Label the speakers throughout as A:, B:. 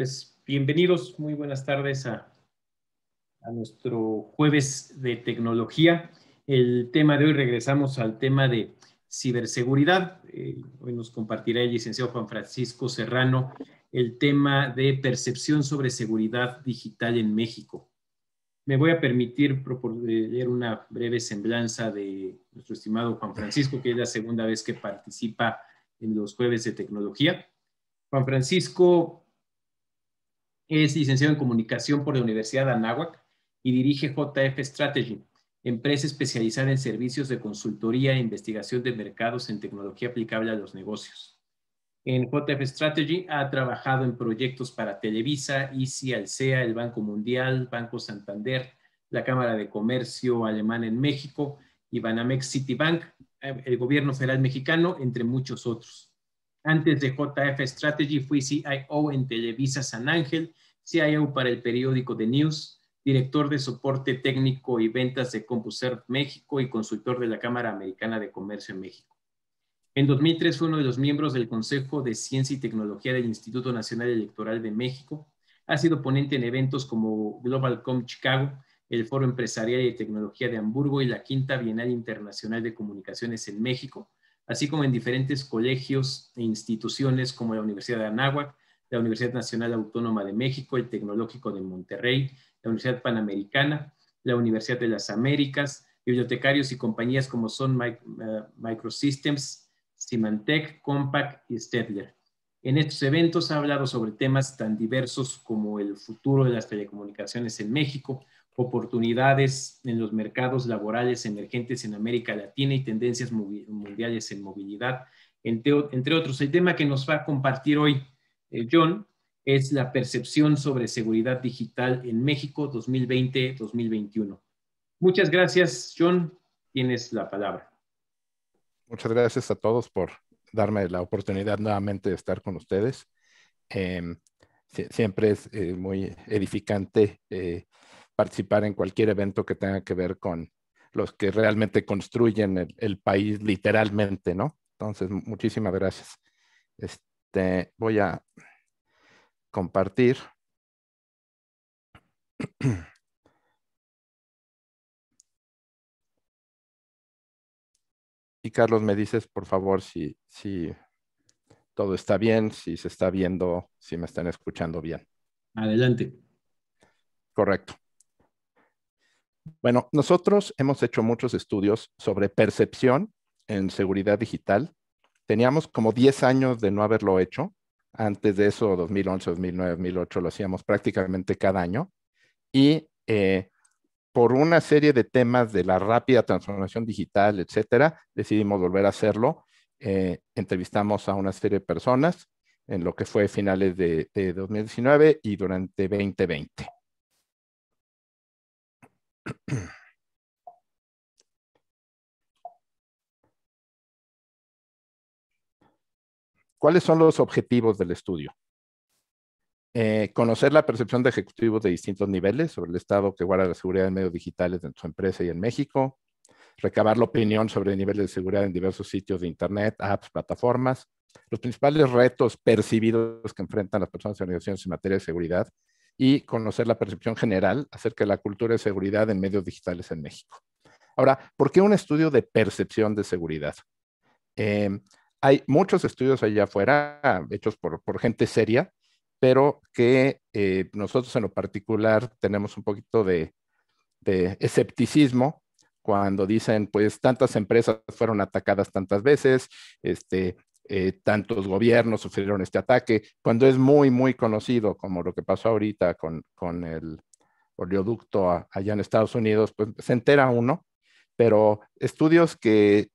A: Pues, bienvenidos, muy buenas tardes a, nuestro jueves de tecnología. El tema de hoy regresamos al tema de ciberseguridad. Eh, hoy nos compartirá el licenciado Juan Francisco Serrano el tema de percepción sobre seguridad digital en México. Me voy a permitir proponer una breve semblanza de nuestro estimado Juan Francisco, que es la segunda vez que participa en los jueves de tecnología. Juan Francisco es licenciado en comunicación por la Universidad de Anáhuac y dirige JF Strategy, empresa especializada en servicios de consultoría e investigación de mercados en tecnología aplicable a los negocios. En JF Strategy ha trabajado en proyectos para Televisa, ICI, Alsea, el Banco Mundial, Banco Santander, la Cámara de Comercio Alemana en México, y Banamex Citibank, eh, el gobierno federal mexicano, entre muchos otros. Antes de JF Strategy fui CIO en Televisa San Ángel, CIO para el periódico The News, director de soporte técnico y ventas de CompuServe México y consultor de la Cámara Americana de Comercio en México. En 2003 fue uno de los miembros del Consejo de Ciencia y Tecnología del Instituto Nacional Electoral de México. Ha sido ponente en eventos como GlobalCom Chicago, el Foro Empresarial y Tecnología de Hamburgo y la Quinta Bienal Internacional de Comunicaciones en México, así como en diferentes colegios e instituciones como la Universidad de Anáhuac, la Universidad Nacional Autónoma de México, el Tecnológico de Monterrey, la Universidad Panamericana, la Universidad de las Américas, bibliotecarios y compañías como son eh, Microsystems, Symantec, Compaq y Stedler. En estos eventos ha hablado sobre temas tan diversos como el futuro de las telecomunicaciones en México, oportunidades en los mercados laborales emergentes en América Latina y tendencias mundiales en movilidad, entre, otros. El tema que nos va a compartir hoy eh, John es la percepción sobre seguridad digital en México 2020-2021. Muchas gracias, John. Tienes la palabra.
B: Muchas gracias a todos por darme la oportunidad nuevamente de estar con ustedes. Em, siempre es eh, muy edificante eh, participar en cualquier evento que tenga que ver con los que realmente construyen el, país literalmente, ¿no? Entonces, muchísimas gracias. Este, voy a compartir. Y Carlos, me dices, por favor, si, si todo está bien, si se está viendo, si me están escuchando bien. Adelante. Correcto. Bueno, nosotros hemos hecho muchos estudios sobre percepción en seguridad digital. Teníamos como 10 años de no haberlo hecho. Antes de eso, 2011, 2009, 2008, lo hacíamos prácticamente cada año. Y eh, por una serie de temas de la rápida transformación digital, etcétera, decidimos volver a hacerlo. Eh, entrevistamos a una serie de personas en lo que fue finales de, de 2019 y durante 2020. ¿Cuáles son los objetivos del estudio? Eh, conocer la percepción de ejecutivos de distintos niveles sobre el estado que guarda la seguridad en medios digitales en su empresa y en México. Recabar la opinión sobre el nivel de seguridad en diversos sitios de Internet, apps, plataformas. Los principales retos percibidos que enfrentan las personas y organizaciones en materia de seguridad y conocer la percepción general acerca de la cultura de seguridad en medios digitales en México. Ahora, ¿por qué un estudio de percepción de seguridad? Em, hay muchos estudios allá afuera hechos por, gente seria, pero que eh, nosotros en lo particular tenemos un poquito de, de, escepticismo cuando dicen, pues tantas empresas fueron atacadas tantas veces, este, eh, tantos gobiernos sufrieron este ataque, cuando es muy, muy conocido, como lo que pasó ahorita con, con el oleoducto allá en Estados Unidos, pues se entera uno, pero estudios que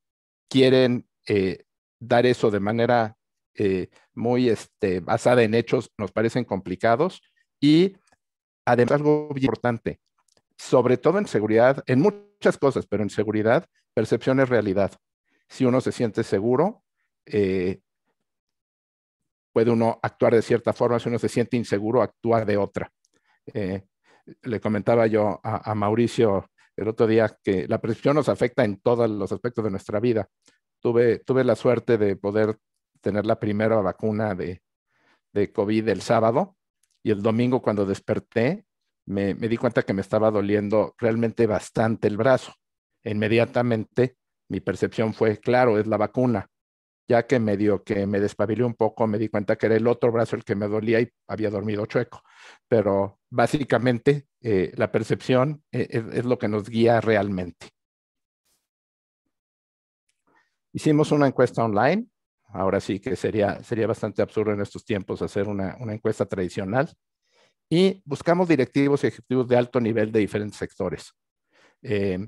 B: quieren eh, dar eso de manera eh, muy este, basada en hechos nos parecen complicados y además algo importante, sobre todo en seguridad, en muchas cosas, pero en seguridad, percepción es realidad. Si uno se siente seguro, eh, puede uno actuar de cierta forma, si uno se siente inseguro, actuar de otra. Eh, le comentaba yo a, Mauricio el otro día que la presión nos afecta en todos los aspectos de nuestra vida. Tuve, tuve la suerte de poder tener la primera vacuna de, de COVID el sábado y el domingo cuando desperté me, di cuenta que me estaba doliendo realmente bastante el brazo. Inmediatamente mi percepción fue, claro, es la vacuna ya que medio que me despabilé un poco, me di cuenta que era el otro brazo el que me dolía y había dormido chueco. Pero básicamente eh, la percepción eh, es, lo que nos guía realmente. Hicimos una encuesta online. Ahora sí que sería, sería bastante absurdo en estos tiempos hacer una, encuesta tradicional. Y buscamos directivos y ejecutivos de alto nivel de diferentes sectores. Eh,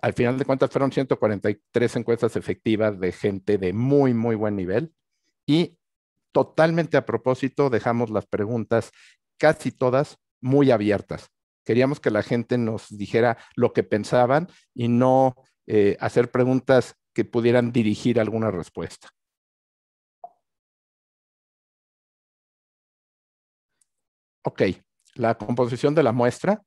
B: al final de cuentas fueron 143 encuestas efectivas de gente de muy, muy buen nivel y totalmente a propósito dejamos las preguntas casi todas muy abiertas. Queríamos que la gente nos dijera lo que pensaban y no eh, hacer preguntas que pudieran dirigir alguna respuesta. Ok, la composición de la muestra.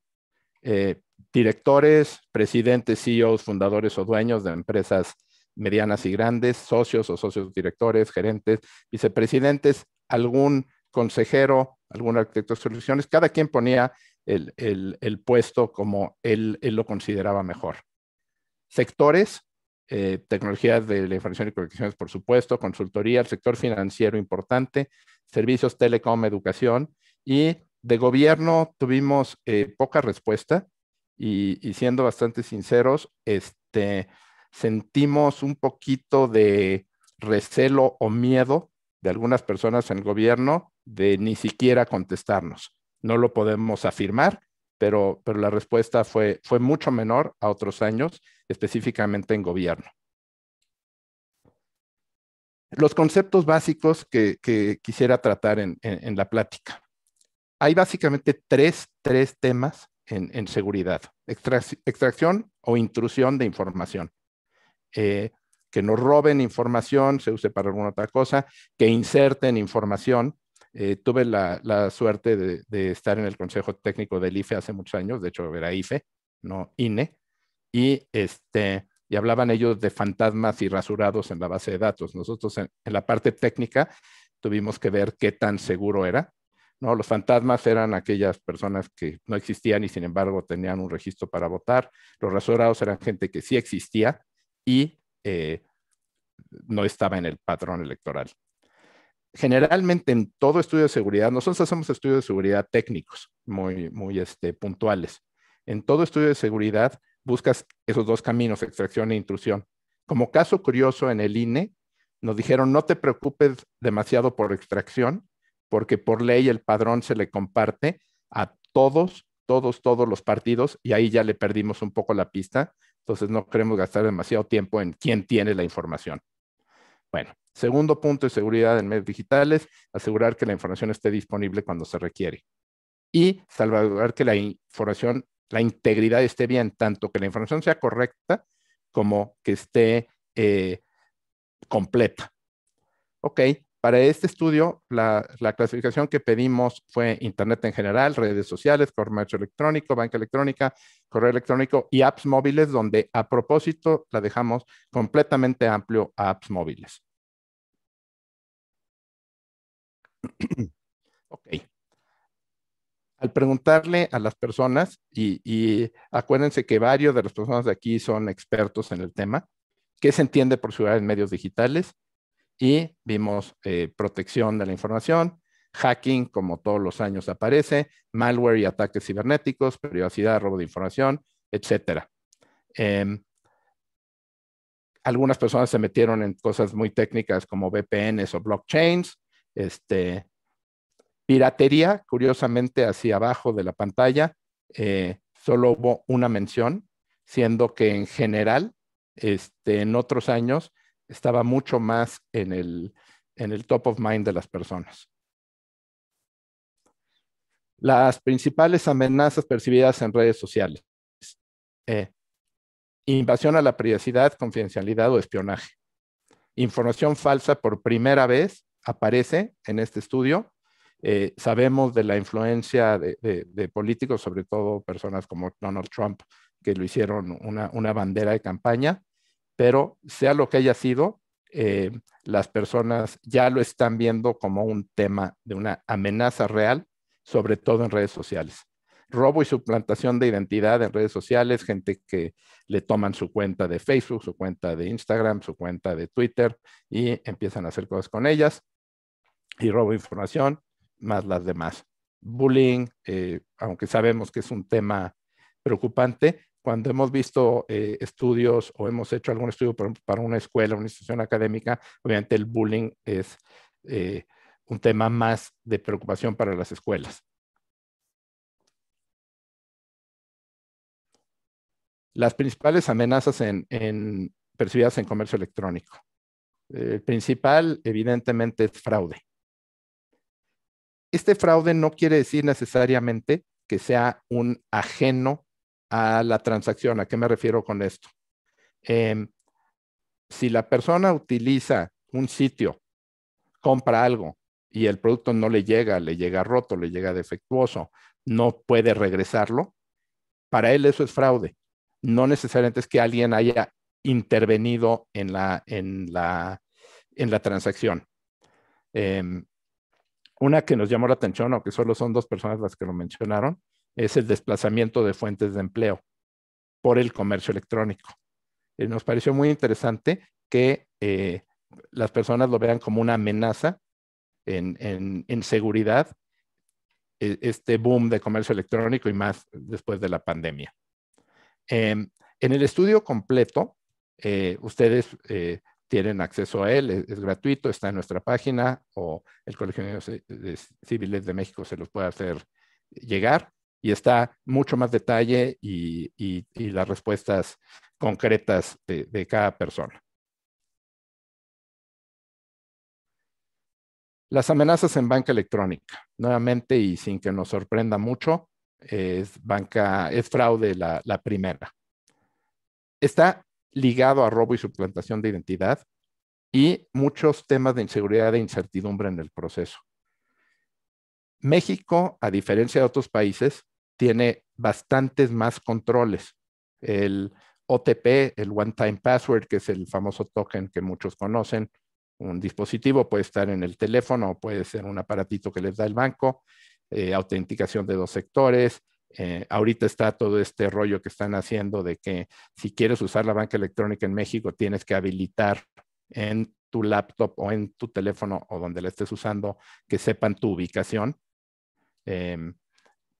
B: Eh, directores, presidentes, CEOs, fundadores o dueños de empresas medianas y grandes, socios o socios directores, gerentes, vicepresidentes, algún consejero, algún arquitecto de soluciones, cada quien ponía el, el, el puesto como él, él, lo consideraba mejor. Sectores, eh, tecnologías de la información y comunicaciones, por supuesto, consultoría, el sector financiero importante, servicios, telecom, educación y de gobierno tuvimos eh, poca respuesta y, siendo bastante sinceros, este, sentimos un poquito de recelo o miedo de algunas personas en el gobierno de ni siquiera contestarnos. No lo podemos afirmar, pero, la respuesta fue, mucho menor a otros años, específicamente en gobierno. Los conceptos básicos que, quisiera tratar en, la plática. Hay básicamente tres temas en, seguridad, extracción o intrusión de información. Eh, que no roben información, se use para alguna otra cosa, que inserten información. Eh, tuve la, suerte de, estar en el Consejo Técnico del IFE hace muchos años, de hecho era IFE, no INE, este, y, hablaban ellos de fantasmas y rasurados en la base de datos. Nosotros en la parte técnica tuvimos que ver qué tan seguro era ¿no? Los fantasmas eran aquellas personas que no existían y sin embargo tenían un registro para votar. Los rasurados eran gente que sí existía y eh, no estaba en el patrón electoral. Generalmente en todo estudio de seguridad, nosotros hacemos estudios de seguridad técnicos, muy, muy este, puntuales. En todo estudio de seguridad buscas esos dos caminos, extracción e intrusión. Como caso curioso en el INE, nos dijeron no te preocupes demasiado por extracción, porque por ley el padrón se le comparte a todos, todos, todos los partidos y ahí ya le perdimos un poco la pista. Entonces no queremos gastar demasiado tiempo en quién tiene la información. Bueno, segundo punto de seguridad en medios digitales, asegurar que la información esté disponible cuando se requiere y salvaguardar que la información, la integridad esté bien, tanto que la información sea correcta como que esté eh, completa. Ok, para este estudio, la, clasificación que pedimos fue Internet en general, redes sociales, comercio electrónico, banca electrónica, correo electrónico y apps móviles, donde a propósito la dejamos completamente amplio a apps móviles. ok. Al preguntarle a las personas, y, y acuérdense que varios de las personas de aquí son expertos en el tema, ¿qué se entiende por ciudad en medios digitales? y vimos eh, protección de la información, hacking, como todos los años aparece, malware y ataques cibernéticos, privacidad, robo de información, etc. Em, algunas personas se metieron en cosas muy técnicas como VPNs o blockchains, este, piratería, curiosamente hacia abajo de la pantalla, eh, solo hubo una mención, siendo que en general, este, en otros años, estaba mucho más en el, en el top of mind de las personas. Las principales amenazas percibidas en redes sociales. Eh, invasión a la privacidad, confidencialidad o espionaje. Información falsa por primera vez aparece en este estudio. Eh, sabemos de la influencia de, políticos, sobre todo personas como Donald Trump, que lo hicieron una bandera de campaña pero sea lo que haya sido, eh, las personas ya lo están viendo como un tema de una amenaza real, sobre todo en redes sociales. Robo y suplantación de identidad en redes sociales, gente que le toman su cuenta de Facebook, su cuenta de Instagram, su cuenta de Twitter y empiezan a hacer cosas con ellas. Y robo información, más las demás. Bullying, eh, aunque sabemos que es un tema preocupante, cuando hemos visto eh, estudios o hemos hecho algún estudio para, para, una escuela, una institución académica, obviamente el bullying es eh, un tema más de preocupación para las escuelas.
C: Las principales
B: amenazas percibidas en comercio electrónico. El principal, evidentemente, es fraude. Este fraude no quiere decir necesariamente que sea un ajeno a la transacción. ¿A qué me refiero con esto? Em, si la persona utiliza un sitio, compra algo y el producto no le llega, le llega roto, le llega defectuoso, no puede regresarlo, para él eso es fraude. No necesariamente es que alguien haya intervenido en la, en la, en la transacción. Em, una que nos llamó la atención, aunque solo son dos personas las que lo mencionaron, es el desplazamiento de fuentes de empleo por el comercio electrónico. Eh, nos pareció muy interesante que eh, las personas lo vean como una amenaza en, seguridad, eh, este boom de comercio electrónico y más después de la pandemia. Em, en el estudio completo, ustedes tienen acceso a él, es, gratuito, está en nuestra página o el Colegio de Civiles de México se los puede hacer llegar y está mucho más detalle y, y, las respuestas concretas de, de cada persona. Las amenazas en banca electrónica. Nuevamente, y sin que nos sorprenda mucho, es banca, es fraude la, la, primera. Está ligado a robo y suplantación de identidad y muchos temas de inseguridad e incertidumbre en el proceso. México, a diferencia de otros países, tiene bastantes más controles. El OTP, el One Time Password, que es el famoso token que muchos conocen, un dispositivo puede estar en el teléfono, puede ser un aparatito que les da el banco, eh, autenticación de dos sectores. Eh, ahorita está todo este rollo que están haciendo de que si quieres usar la banca electrónica en México, tienes que habilitar en tu laptop o en tu teléfono o donde la estés usando que sepan tu ubicación. Em,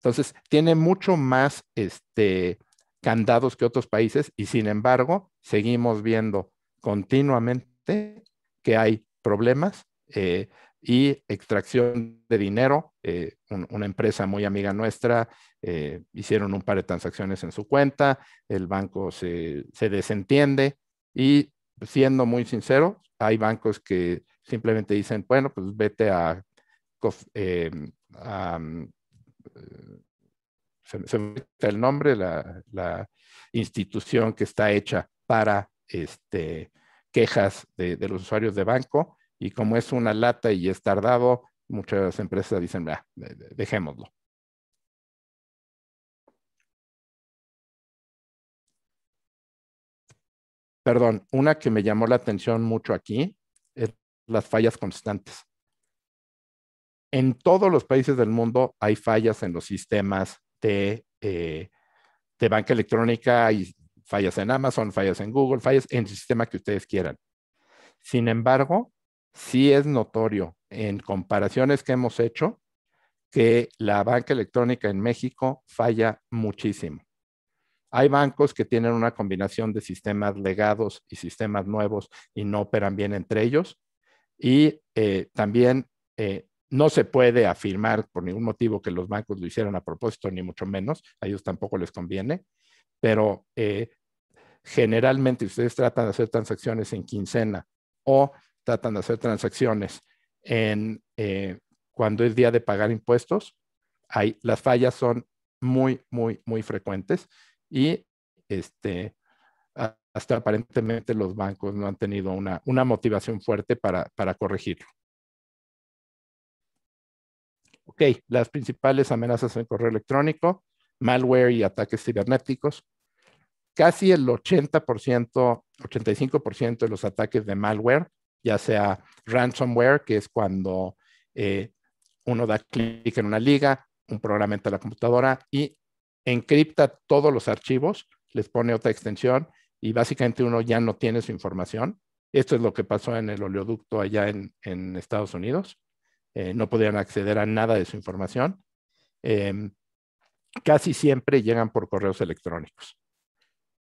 B: entonces, tiene mucho más este, candados que otros países y sin embargo, seguimos viendo continuamente que hay problemas eh, y extracción de dinero. Eh, una empresa muy amiga nuestra eh, hicieron un par de transacciones en su cuenta, el banco se, se desentiende y siendo muy sincero, hay bancos que simplemente dicen, bueno, pues vete a, se, el nombre, la, la, institución que está hecha para este, quejas de, los usuarios de banco y como es una lata y es tardado, muchas empresas dicen, ah, dejémoslo. Perdón, una que me llamó la atención mucho aquí es las fallas constantes en todos los países del mundo hay fallas en los sistemas de, eh, de banca electrónica, hay fallas en Amazon, fallas en Google, fallas en el sistema que ustedes quieran. Sin embargo, sí es notorio en comparaciones que hemos hecho que la banca electrónica en México falla muchísimo. Hay bancos que tienen una combinación de sistemas legados y sistemas nuevos y no operan bien entre ellos. Y eh, también eh, no se puede afirmar por ningún motivo que los bancos lo hicieran a propósito, ni mucho menos, a ellos tampoco les conviene, pero eh, generalmente ustedes tratan de hacer transacciones en quincena o tratan de hacer transacciones en eh, cuando es día de pagar impuestos, las fallas son muy, muy, muy frecuentes y este, hasta aparentemente los bancos no han tenido una, motivación fuerte para, para corregirlo ok, las principales amenazas en correo electrónico, malware y ataques cibernéticos. Casi el 80%, 85% de los ataques de malware, ya sea ransomware, que es cuando eh, uno da clic en una liga, un programa entra a la computadora y encripta todos los archivos, les pone otra extensión y básicamente uno ya no tiene su información. Esto es lo que pasó en el oleoducto allá en Estados Unidos. Eh, no podían acceder a nada de su información, em, casi siempre llegan por correos electrónicos.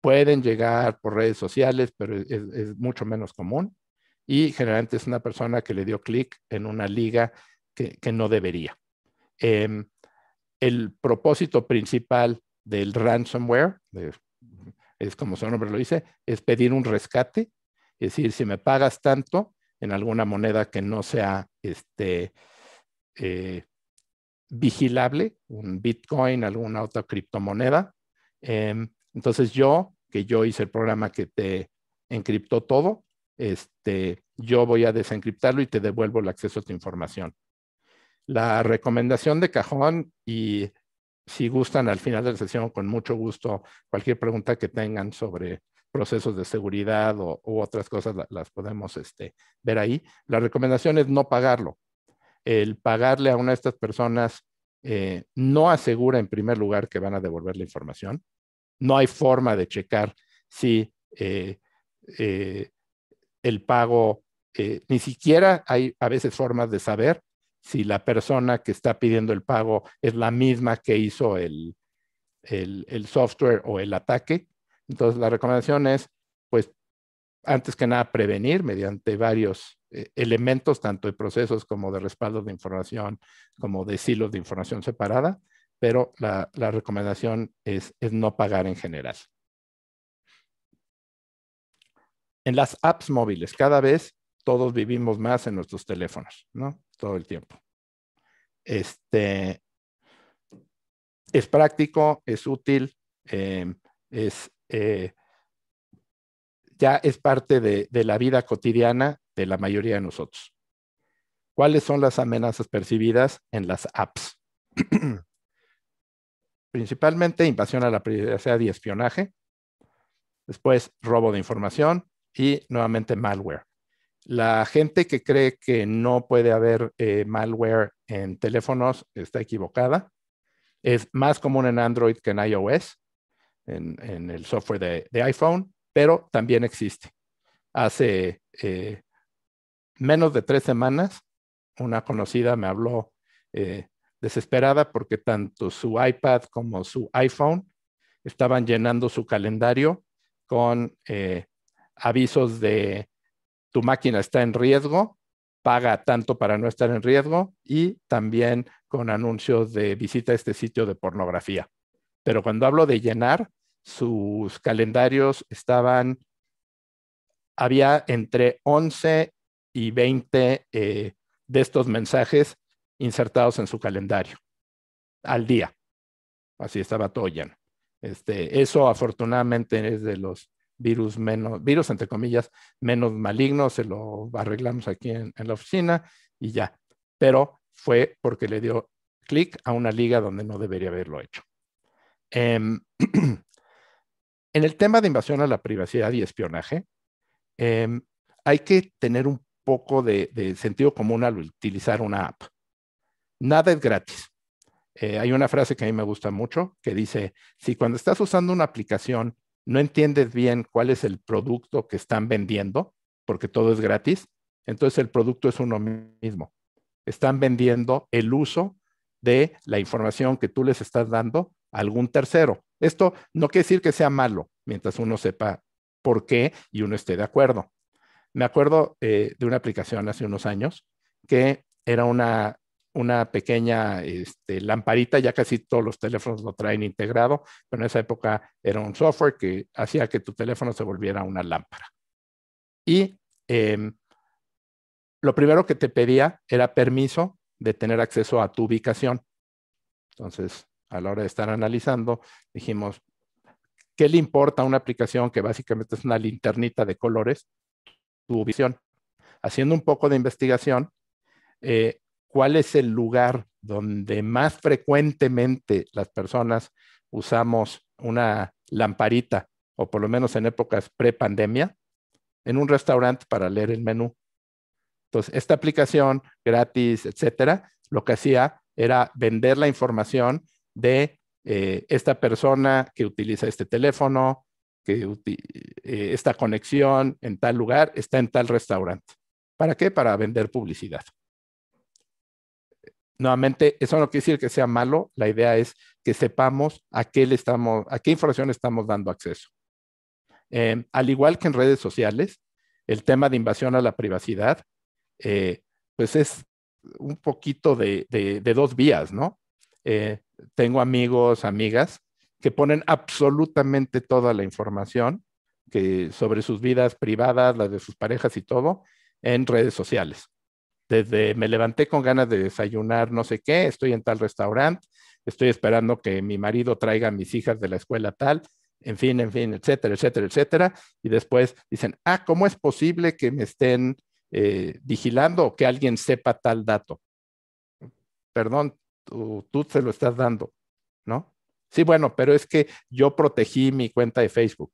B: Pueden llegar por redes sociales, pero es, mucho menos común. Y generalmente es una persona que le dio clic en una liga que, no debería. Em, el propósito principal del ransomware, es como su nombre lo dice, es pedir un rescate. Es decir, si me pagas tanto, en alguna moneda que no sea este, eh, vigilable, un Bitcoin, alguna otra criptomoneda. Em, entonces yo, que yo hice el programa que te encriptó todo, este, yo voy a desencriptarlo y te devuelvo el acceso a tu información. La recomendación de cajón y si gustan al final de la sesión, con mucho gusto, cualquier pregunta que tengan sobre procesos de seguridad o, u otras cosas las podemos este, ver ahí. La recomendación es no pagarlo. El pagarle a una de estas personas eh, no asegura en primer lugar que van a devolver la información. No hay forma de checar si eh, eh, el pago, ni siquiera hay a veces formas de saber si la persona que está pidiendo el pago es la misma que hizo el software o el ataque. Entonces, la recomendación es, pues, antes que nada, prevenir mediante varios eh, elementos, tanto de procesos como de respaldo de información, como de silos de información separada, pero la, recomendación es, no pagar en general. En las apps móviles, cada vez todos vivimos más en nuestros teléfonos, ¿no? Todo el tiempo. Este, es práctico, es útil, eh, es, eh, ya es parte de, la vida cotidiana de la mayoría de nosotros. ¿Cuáles son las amenazas percibidas en las apps? Principalmente invasión a la privacidad y espionaje, después robo de información y nuevamente malware. La gente que cree que no puede haber eh, malware en teléfonos está equivocada. Es más común en Android que en iOS en, el software de, iPhone, pero también existe. Hace eh, menos de tres semanas, una conocida me habló eh, desesperada porque tanto su iPad como su iPhone estaban llenando su calendario con eh, avisos de tu máquina está en riesgo, paga tanto para no estar en riesgo y también con anuncios de visita a este sitio de pornografía. Pero cuando hablo de llenar, sus calendarios estaban, había entre 11 y 20 eh, de estos mensajes insertados en su calendario al día. Así estaba todo lleno. Este, eso afortunadamente es de los virus menos, virus entre comillas, menos malignos, se lo arreglamos aquí en la oficina y ya. Pero fue porque le dio clic a una liga donde no debería haberlo hecho. Em, en el tema de invasión a la privacidad y espionaje, em, hay que tener un poco de, sentido común al utilizar una app. Nada es gratis. Eh, hay una frase que a mí me gusta mucho que dice, si cuando estás usando una aplicación no entiendes bien cuál es el producto que están vendiendo, porque todo es gratis, entonces el producto es uno mismo. Están vendiendo el uso de la información que tú les estás dando algún tercero. Esto no quiere decir que sea malo, mientras uno sepa por qué y uno esté de acuerdo. Me acuerdo eh, de una aplicación hace unos años que era una, una pequeña este, lamparita, ya casi todos los teléfonos lo traen integrado, pero en esa época era un software que hacía que tu teléfono se volviera una lámpara. Y em, lo primero que te pedía era permiso de tener acceso a tu ubicación. Entonces, a la hora de estar analizando, dijimos, ¿qué le importa a una aplicación que básicamente es una linternita de colores? Tu visión. Haciendo un poco de investigación, eh, ¿cuál es el lugar donde más frecuentemente las personas usamos una lamparita, o por lo menos en épocas pre-pandemia? En un restaurante para leer el menú. Entonces, esta aplicación gratis, etcétera, lo que hacía era vender la información de eh, esta persona que utiliza este teléfono, que eh, esta conexión en tal lugar está en tal restaurante. ¿Para qué? Para vender publicidad. Nuevamente, eso no quiere decir que sea malo, la idea es que sepamos a qué, le estamos, a qué información estamos dando acceso. Eh, al igual que en redes sociales, el tema de invasión a la privacidad, pues es un poquito de, dos vías, ¿no? tengo amigos, amigas, que ponen absolutamente toda la información que, sobre sus vidas privadas, las de sus parejas y todo, en redes sociales. Desde me levanté con ganas de desayunar, no sé qué, estoy en tal restaurante, estoy esperando que mi marido traiga a mis hijas de la escuela tal, en fin, en fin, etcétera, etcétera, etcétera. Y después dicen, ah, ¿cómo es posible que me estén eh, vigilando o que alguien sepa tal dato? Perdón, tú se lo estás dando, ¿no? Sí, bueno, pero es que yo protegí mi cuenta de Facebook.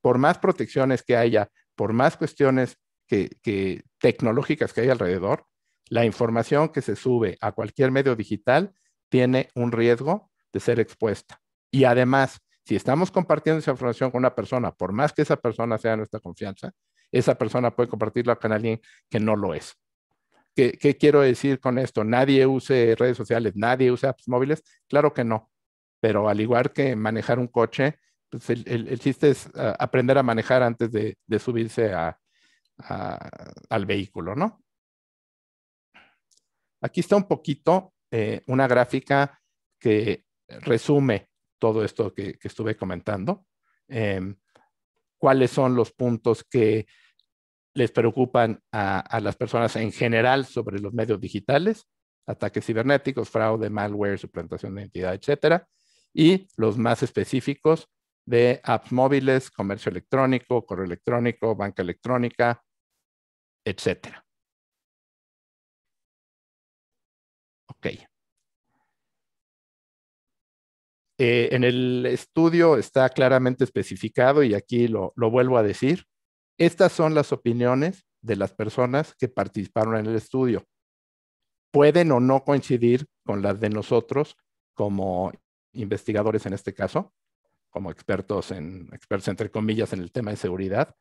B: Por más protecciones que haya, por más cuestiones que, tecnológicas que hay alrededor, la información que se sube a cualquier medio digital tiene un riesgo de ser expuesta. Y además, si estamos compartiendo esa información con una persona, por más que esa persona sea nuestra confianza, esa persona puede compartirla con alguien que no lo es. ¿Qué, quiero decir con esto? ¿Nadie use redes sociales? ¿Nadie use apps móviles? Claro que no, pero al igual que manejar un coche, pues el, chiste es ah, aprender a manejar antes de, subirse al vehículo, ¿no? Aquí está un poquito eh, una gráfica que resume todo esto que, estuve comentando. Em, ¿Cuáles son los puntos que les preocupan a, las personas en general sobre los medios digitales, ataques cibernéticos, fraude, malware, suplantación de identidad, etcétera, y los más específicos de apps móviles, comercio electrónico, correo electrónico, banca electrónica, etcétera. Ok. Eh, en el estudio está claramente especificado y aquí lo vuelvo a decir estas son las opiniones de las personas que participaron en el estudio. Pueden o no coincidir con las de nosotros como investigadores en este caso, como expertos en, expertos entre comillas en el tema de seguridad,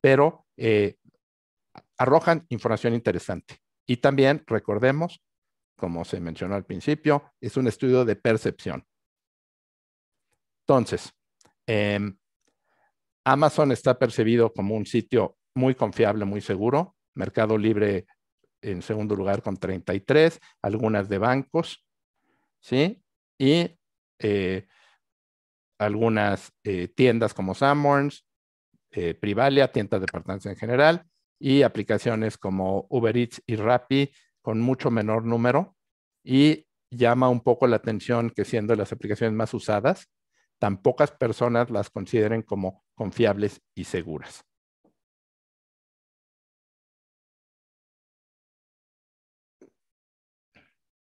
B: pero eh, arrojan información interesante. Y también recordemos, como se mencionó al principio, es un estudio de percepción. Entonces, em, Amazon está percibido como un sitio muy confiable, muy seguro. Mercado Libre en segundo lugar con 33, algunas de bancos, ¿sí? Y eh, algunas eh, tiendas como Samorns, eh, Privalia, tiendas de en general, y aplicaciones como Uber Eats y Rappi con mucho menor número. Y llama un poco la atención que siendo las aplicaciones más usadas, tan pocas personas las consideren como confiables
C: y seguras.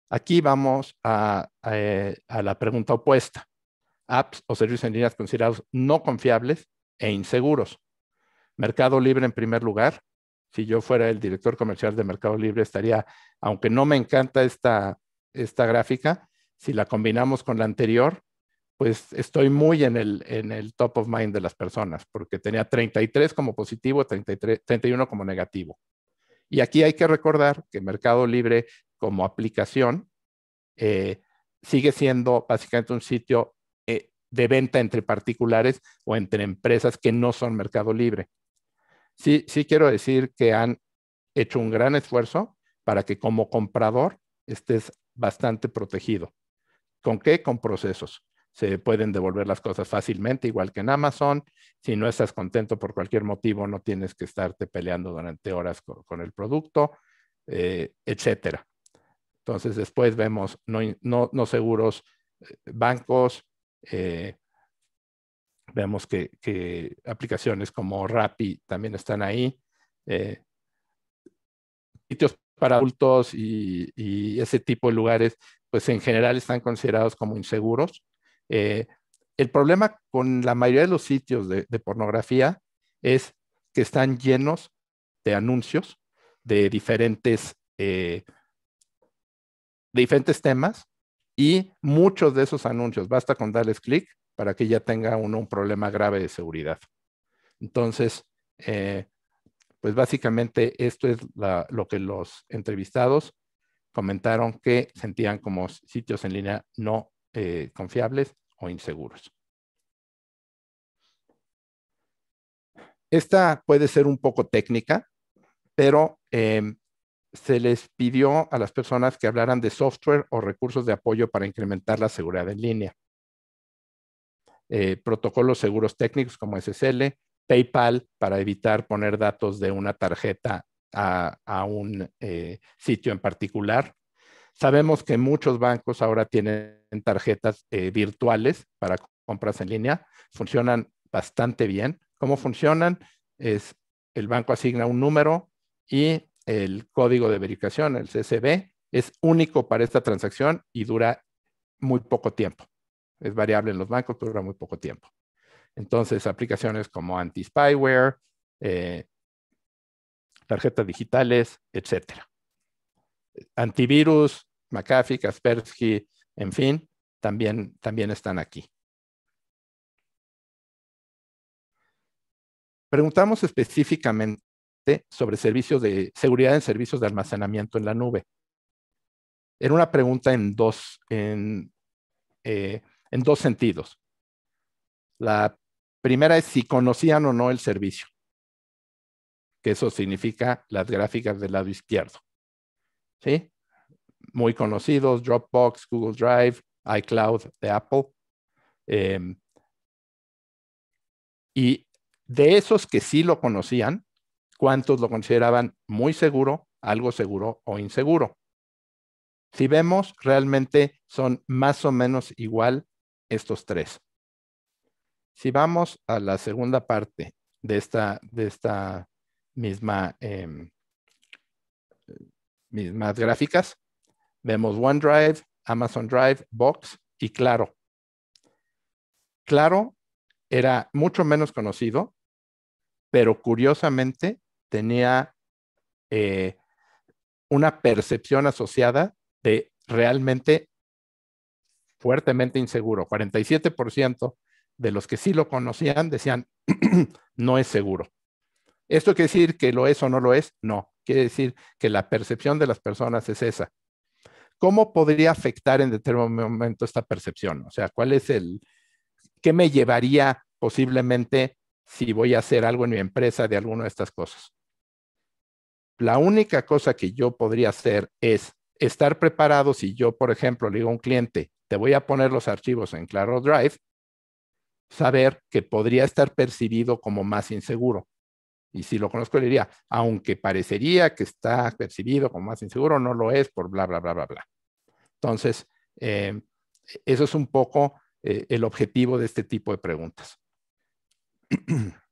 B: Aquí vamos a, la pregunta opuesta. Apps o servicios en línea considerados no confiables e inseguros. Mercado Libre en primer lugar. Si yo fuera el director comercial de Mercado Libre, estaría, aunque no me encanta esta, esta gráfica, si la combinamos con la anterior, pues estoy muy en el, top of mind de las personas, porque tenía 33 como positivo, 31 como negativo. Y aquí hay que recordar que Mercado Libre como aplicación eh, sigue siendo básicamente un sitio eh, de venta entre particulares o entre empresas que no son Mercado Libre. Sí, sí quiero decir que han hecho un gran esfuerzo para que como comprador estés bastante protegido. ¿Con qué? Con procesos se pueden devolver las cosas fácilmente, igual que en Amazon. Si no estás contento por cualquier motivo, no tienes que estarte peleando durante horas con, el producto, eh, etcétera. Entonces, después vemos no, seguros, eh, bancos, eh, vemos que, aplicaciones como Rappi también están ahí, sitios para adultos y, ese tipo de lugares, pues en general están considerados como inseguros eh, el problema con la mayoría de los sitios de, pornografía es que están llenos de anuncios de diferentes, eh, diferentes temas y muchos de esos anuncios, basta con darles clic para que ya tenga uno un problema grave de seguridad. Entonces, eh, pues básicamente esto es lo que los entrevistados comentaron que sentían como sitios en línea no eh, confiables o inseguros. Esta puede ser un poco técnica, pero em, se les pidió a las personas que hablaran de software o recursos de apoyo para incrementar la seguridad en línea. Eh, protocolos seguros técnicos como SSL, PayPal para evitar poner datos de una tarjeta a, un eh, sitio en particular, Sabemos que muchos bancos ahora tienen tarjetas eh, virtuales para compras en línea, funcionan bastante bien. ¿Cómo funcionan? Es el banco asigna un número y el código de verificación, el CCB, es único para esta transacción y dura muy poco tiempo. Es variable en los bancos, pero dura muy poco tiempo. Entonces, aplicaciones como anti-spyware, eh, tarjetas digitales, etcétera. Antivirus, McAfee, Kaspersky, en fin, también, también están aquí. Preguntamos específicamente sobre servicios de seguridad en servicios de almacenamiento en la nube. Era una pregunta en dos, en eh, dos sentidos. La primera es si conocían o no el servicio, que eso significa las gráficas del lado izquierdo. ¿sí? Muy conocidos, Dropbox, Google Drive, iCloud de Apple. Em, y de esos que sí lo conocían, ¿cuántos lo consideraban muy seguro, algo seguro o inseguro? Si vemos, realmente son más o menos igual estos tres. Si vamos a la segunda parte de esta, misma em, mismas gráficas, vemos OneDrive, Amazon Drive, Box y Claro. Claro era mucho menos conocido, pero curiosamente tenía eh, una percepción asociada de realmente fuertemente inseguro. 47% de los que sí lo conocían decían, no es seguro. ¿Esto quiere decir que lo es o no lo es? No. Quiere decir que la percepción de las personas es esa. ¿Cómo podría afectar en determinado momento esta percepción? O sea, ¿cuál es el, qué me llevaría posiblemente si voy a hacer algo en mi empresa de alguna de estas cosas? La única cosa que yo podría hacer es estar preparado si yo, por ejemplo, le digo a un cliente, te voy a poner los archivos en Claro Drive, saber que podría estar percibido como más inseguro. Y si lo conozco, le diría, aunque parecería que está percibido como más inseguro, no lo es por bla, bla, bla, bla, bla. Entonces, eh, eso es un poco eh, el objetivo de este tipo de preguntas.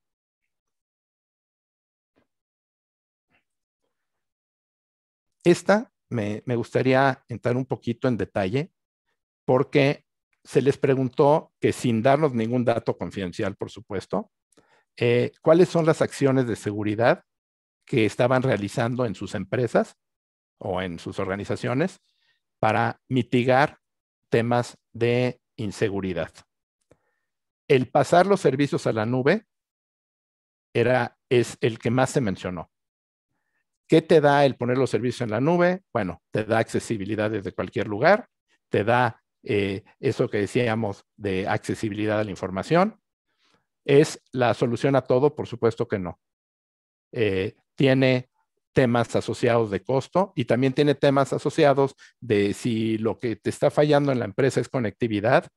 B: Esta me, gustaría entrar un poquito en detalle porque se les preguntó que sin darnos ningún dato confidencial, por supuesto, eh, cuáles son las acciones de seguridad que estaban realizando en sus empresas o en sus organizaciones para mitigar temas de inseguridad. El pasar los servicios a la nube era, es el que más se mencionó. ¿Qué te da el poner los servicios en la nube? Bueno, te da accesibilidad desde cualquier lugar, te da eh, eso que decíamos de accesibilidad a la información, ¿Es la solución a todo? Por supuesto que no. Eh, tiene temas asociados de costo y también tiene temas asociados de si lo que te está fallando en la empresa es conectividad,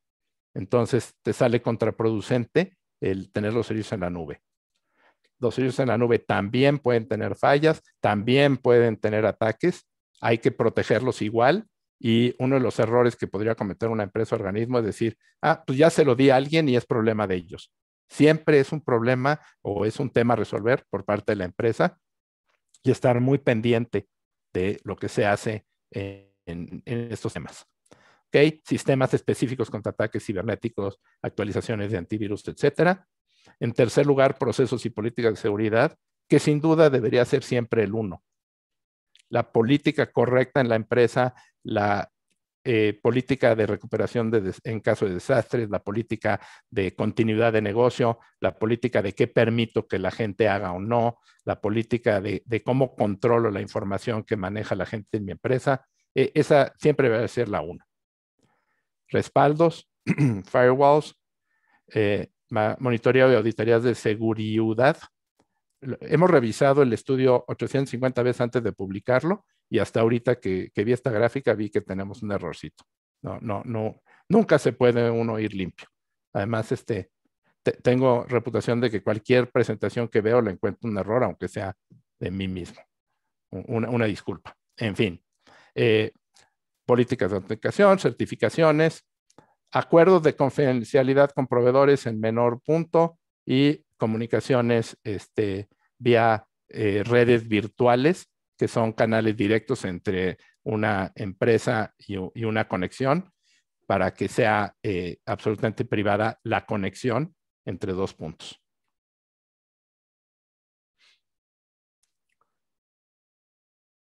B: entonces te sale contraproducente el tener los servicios en la nube. Los servicios en la nube también pueden tener fallas, también pueden tener ataques, hay que protegerlos igual y uno de los errores que podría cometer una empresa o organismo es decir, ah, pues ya se lo di a alguien y es problema de ellos. Siempre es un problema o es un tema a resolver por parte de la empresa y estar muy pendiente de lo que se hace en, estos temas. ¿Ok? Sistemas específicos contra ataques cibernéticos, actualizaciones de antivirus, etcétera. En tercer lugar, procesos y políticas de seguridad, que sin duda debería ser siempre el uno. La política correcta en la empresa, la eh, política de recuperación en caso de desastres, la política de continuidad de negocio, la política de qué permito que la gente haga o no, la política de, cómo controlo la información que maneja la gente en mi empresa. Eh, esa siempre va a ser la una. Respaldos, firewalls, eh, monitoreo y auditorías de seguridad. Hemos revisado el estudio 850 veces antes de publicarlo y hasta ahorita que, vi esta gráfica vi que tenemos un errorcito. No, no, no, nunca se puede uno ir limpio. Además, este, tengo reputación de que cualquier presentación que veo le encuentro un error, aunque sea de mí mismo. Una, disculpa. En fin, eh, políticas de autenticación, certificaciones, acuerdos de confidencialidad con proveedores en menor punto y comunicaciones este, vía eh, redes virtuales que son canales directos entre una empresa y, una conexión para que sea eh, absolutamente privada la conexión entre dos puntos.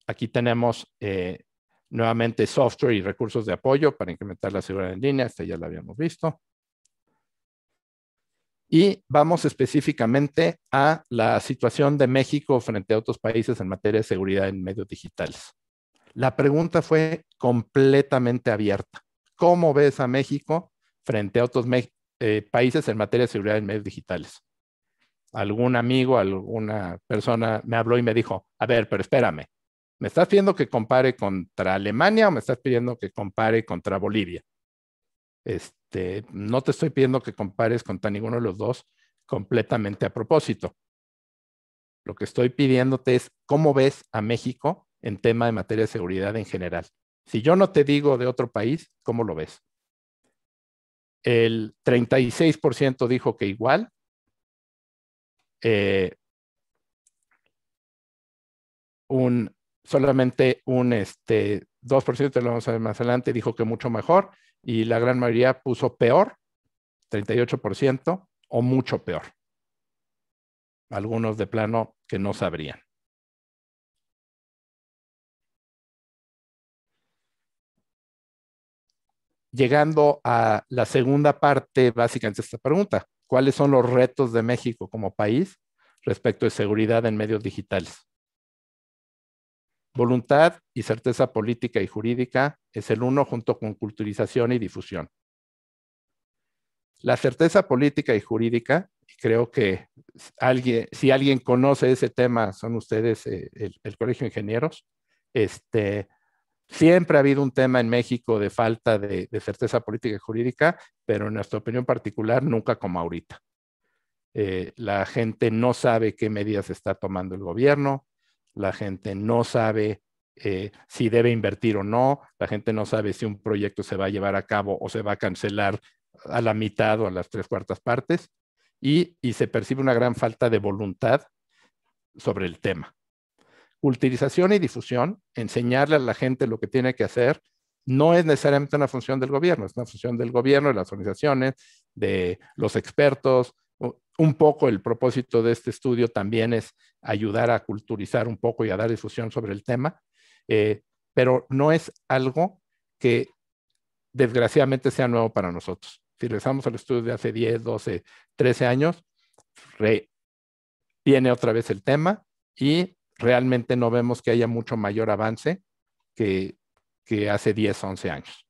B: Aquí tenemos eh, nuevamente software y recursos de apoyo para incrementar la seguridad en línea, este ya lo habíamos visto. Y vamos específicamente a la situación de México frente a otros países en materia de seguridad en medios digitales. La pregunta fue completamente abierta. ¿Cómo ves a México frente a otros eh, países en materia de seguridad en medios digitales? Algún amigo, alguna persona me habló y me dijo, a ver, pero espérame, ¿me estás pidiendo que compare contra Alemania o me estás pidiendo que compare contra Bolivia? Este, no te estoy pidiendo que compares con ninguno de los dos completamente a propósito. Lo que estoy pidiéndote es cómo ves a México en tema de materia de seguridad en general. Si yo no te digo de otro país, ¿cómo lo ves? El 36% dijo que igual. Eh, un, solamente un este, 2%, lo vamos a ver más adelante, dijo que mucho mejor y la gran mayoría puso peor, 38%, o mucho peor. Algunos de plano que no sabrían. Llegando a la segunda parte, básicamente, de esta pregunta, ¿cuáles son los retos de México como país respecto de seguridad en medios digitales? Voluntad y certeza política y jurídica es el uno junto con culturización y difusión. La certeza política y jurídica, creo que alguien, si alguien conoce ese tema, son ustedes eh, el, Colegio de Ingenieros. Este, siempre ha habido un tema en México de falta de, certeza política y jurídica, pero en nuestra opinión particular, nunca como ahorita. Eh, la gente no sabe qué medidas está tomando el gobierno, la gente no sabe eh, si debe invertir o no, la gente no sabe si un proyecto se va a llevar a cabo o se va a cancelar a la mitad o a las tres cuartas partes, y, y se percibe una gran falta de voluntad sobre el tema. Utilización y difusión, enseñarle a la gente lo que tiene que hacer, no es necesariamente una función del gobierno, es una función del gobierno, de las organizaciones, de los expertos. Un poco el propósito de este estudio también es ayudar a culturizar un poco y a dar difusión sobre el tema, eh, pero no es algo que desgraciadamente sea nuevo para nosotros. Si regresamos al estudio de hace 10, 12, 13 años, re, viene otra vez el tema y realmente no vemos que haya mucho mayor avance que, que hace 10, 11 años.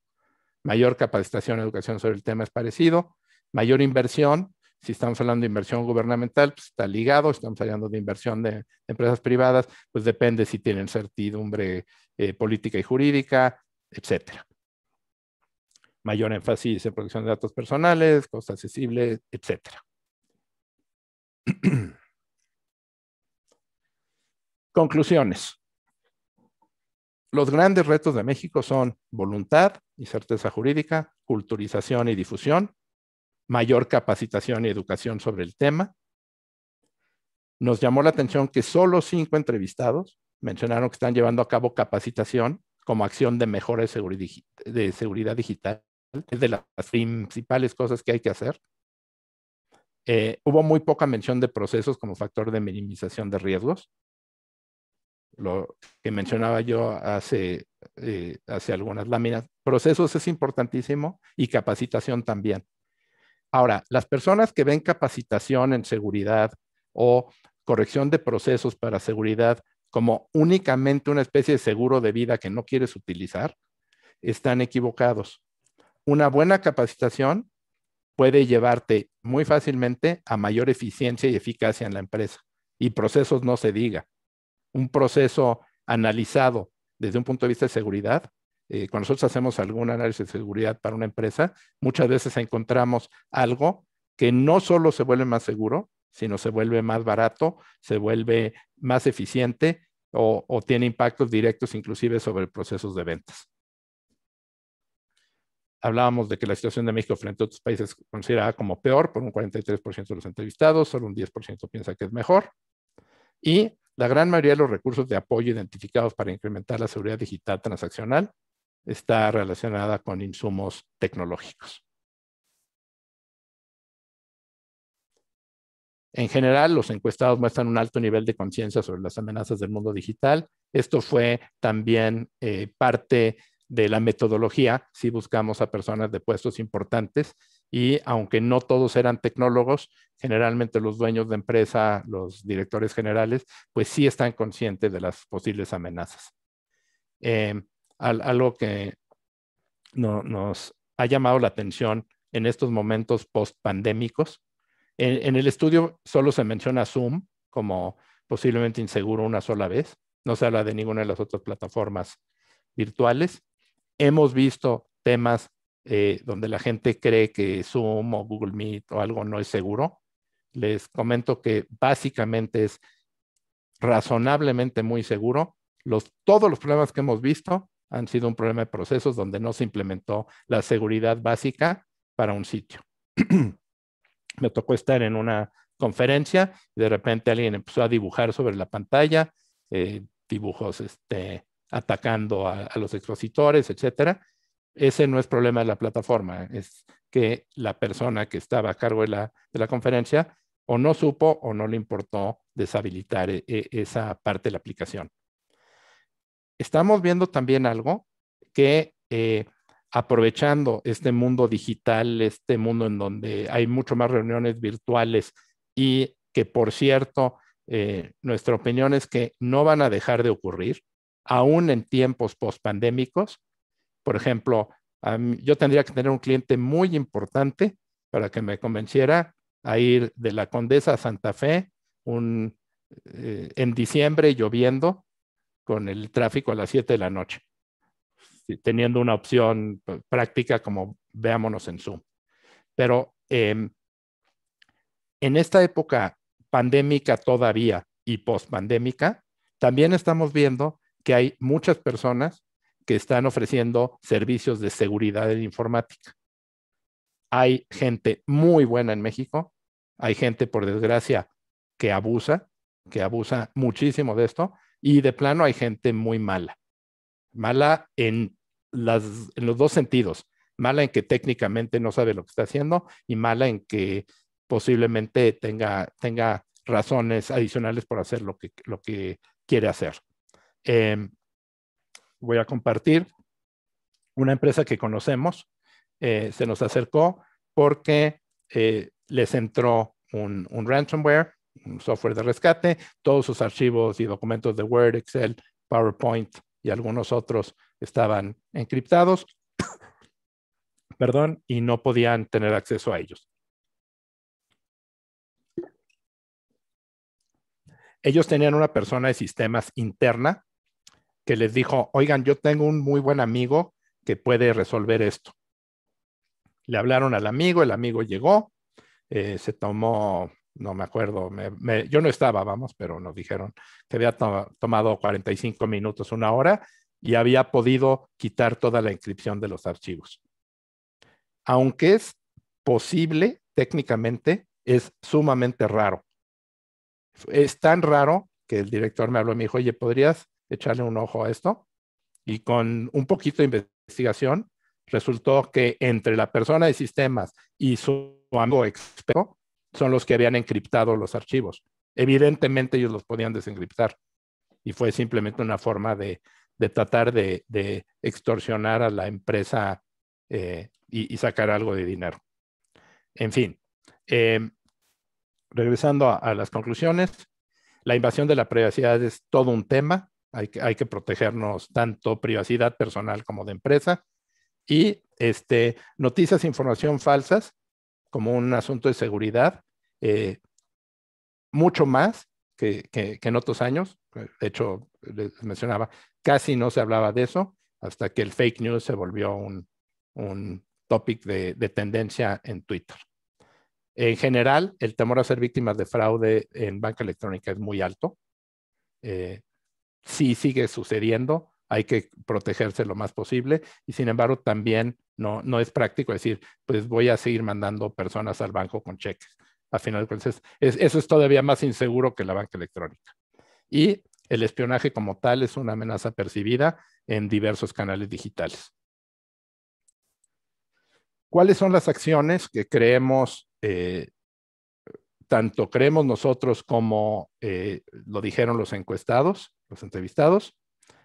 B: Mayor capacitación, educación sobre el tema es parecido, mayor inversión, si estamos hablando de inversión gubernamental, pues está ligado. Estamos hablando de inversión de, empresas privadas, pues depende si tienen certidumbre eh, política y jurídica, etcétera. Mayor énfasis en protección de datos personales, costo accesible, etcétera. Conclusiones. Los grandes retos de México son voluntad y certeza jurídica, culturización y difusión, mayor capacitación y educación sobre el tema. Nos llamó la atención que solo cinco entrevistados mencionaron que están llevando a cabo capacitación como acción de mejora de, seguridad digital. Es de las principales cosas que hay que hacer. Eh, hubo muy poca mención de procesos como factor de minimización de riesgos. Lo que mencionaba yo hace eh, algunas láminas. Procesos es importantísimo y capacitación también. Ahora, las personas que ven capacitación en seguridad o corrección de procesos para seguridad como únicamente una especie de seguro de vida que no quieres utilizar, están equivocados. Una buena capacitación puede llevarte muy fácilmente a mayor eficiencia y eficacia en la empresa. Y procesos no se diga. Un proceso analizado desde un punto de vista de seguridad eh, cuando nosotros hacemos algún análisis de seguridad para una empresa, muchas veces encontramos algo que no solo se vuelve más seguro, sino se vuelve más barato, se vuelve más eficiente o, tiene impactos directos inclusive sobre procesos de ventas. Hablábamos de que la situación de México frente a otros países es considerada como peor por un 43% de los entrevistados, solo un 10% piensa que es mejor. Y la gran mayoría de los recursos de apoyo identificados para incrementar la seguridad digital transaccional está relacionada con insumos tecnológicos.
C: En general, los
B: encuestados muestran un alto nivel de conciencia sobre las amenazas del mundo digital. Esto fue también eh, parte de la metodología si buscamos a personas de puestos importantes y aunque no todos eran tecnólogos, generalmente los dueños de empresa, los directores generales, pues sí están conscientes de las posibles amenazas. Em, algo que nos ha llamado la atención en estos momentos post-pandémicos. En, el estudio solo se menciona Zoom como posiblemente inseguro una sola vez. No se habla de ninguna de las otras plataformas virtuales. Hemos visto temas eh, donde la gente cree que Zoom o Google Meet o algo no es seguro. Les comento que básicamente es razonablemente muy seguro. todos los problemas que hemos visto han sido un problema de procesos donde no se implementó la seguridad básica para un sitio. Me tocó estar en una conferencia y de repente alguien empezó a dibujar sobre la pantalla eh, dibujos este, atacando a, los expositores, etcétera. Ese no es problema de la plataforma, es que la persona que estaba a cargo de la, conferencia o no supo o no le importó deshabilitar eh, e, esa parte de la aplicación estamos viendo también algo que eh, aprovechando este mundo digital, este mundo en donde hay mucho más reuniones virtuales y que, por cierto, eh, nuestra opinión es que no van a dejar de ocurrir, aún en tiempos pospandémicos. Por ejemplo, yo tendría que tener un cliente muy importante para que me convenciera a ir de la Condesa a Santa Fe eh, en diciembre lloviendo con el tráfico a las 7 de la noche, teniendo una opción práctica como veámonos en Zoom. Pero em, en esta época pandémica todavía y post-pandémica, también estamos viendo que hay muchas personas que están ofreciendo servicios de seguridad en informática. Hay gente muy buena en México, hay gente, por desgracia, que abusa, que abusa muchísimo de esto, y de plano hay gente muy mala. Mala en, en los dos sentidos. Mala en que técnicamente no sabe lo que está haciendo y mala en que posiblemente tenga, tenga razones adicionales por hacer lo que, lo que quiere hacer. Em, voy a compartir una empresa que conocemos. Eh, se nos acercó porque eh, les entró un ransomware software de rescate, todos sus archivos y documentos de Word, Excel, PowerPoint y algunos otros estaban encriptados, perdón, y no podían tener acceso a ellos. Ellos tenían una persona de sistemas interna que les dijo, oigan, yo tengo un muy buen amigo que puede resolver esto. Le hablaron al amigo, el amigo llegó, eh, se tomó no me acuerdo, yo no estaba, vamos, pero nos dijeron que había tomado 45 minutos, una hora, y había podido quitar toda la inscripción de los archivos. Aunque es posible técnicamente, es sumamente raro. Es tan raro que el director me habló y me dijo, oye, ¿podrías echarle un ojo a esto? Y con un poquito de investigación, resultó que entre la persona de sistemas y su amigo experto, son los que habían encriptado los archivos. Evidentemente ellos los podían desencriptar y fue simplemente una forma de, tratar de, extorsionar a la empresa eh, y, sacar algo de dinero. En fin, em, regresando a, las conclusiones, la invasión de la privacidad es todo un tema. Hay que, hay que protegernos tanto privacidad personal como de empresa. Y este, noticias e información falsas como un asunto de seguridad eh, mucho más que, que, en otros años. De hecho, les mencionaba, casi no se hablaba de eso hasta que el fake news se volvió un, un topic de, de tendencia en Twitter. En general, el temor a ser víctimas de fraude en banca electrónica es muy alto. Eh, sí sigue sucediendo, hay que protegerse lo más posible y sin embargo también no, no es práctico decir, pues voy a seguir mandando personas al banco con cheques a final de eso es todavía más inseguro que la banca electrónica. Y el espionaje como tal es una amenaza percibida en diversos canales digitales. ¿Cuáles son las acciones que creemos, eh, tanto creemos nosotros como eh, lo dijeron los encuestados, los entrevistados?